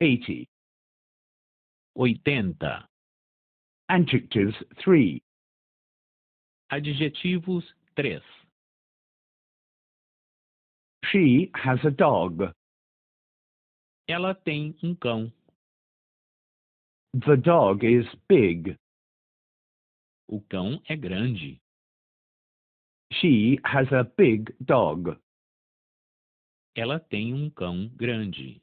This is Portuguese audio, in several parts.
80. 80. Adjectives 3. Adjetivos 3. She has a dog. Ela tem um cão. The dog is big. O cão é grande. She has a big dog. Ela tem um cão grande.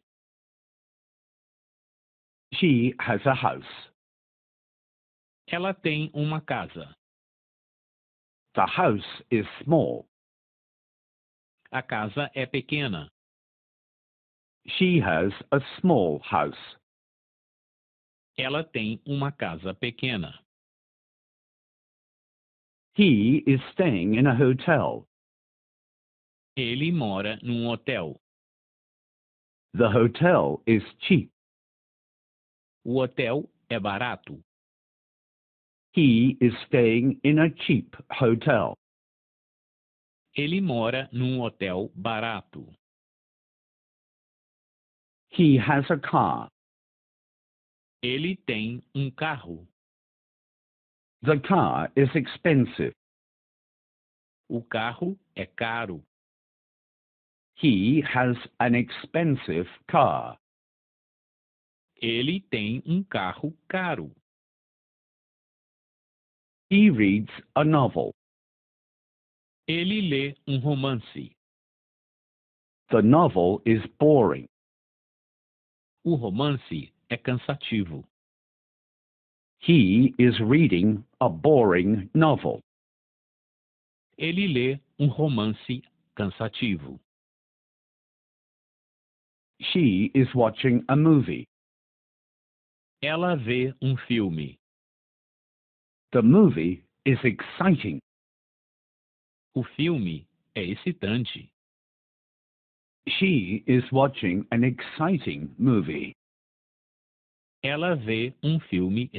She has a house. Ela tem uma casa. The house is small. A casa é pequena. She has a small house. Ela tem uma casa pequena. He is staying in a hotel. Ele mora num hotel. The hotel is cheap. O hotel é barato. He is staying in a cheap hotel. Ele mora num hotel barato. He has a car. Ele tem um carro. The car is expensive. O carro é caro. He has an expensive car. Ele tem um carro caro. He reads a novel. Ele lê um romance. The novel is boring. O romance é cansativo. He is reading a boring novel. Ele lê um romance cansativo. She is watching a movie. Ela vê um filme. The movie is exciting. O filme é excitante. She is watching an exciting movie. Ela vê um filme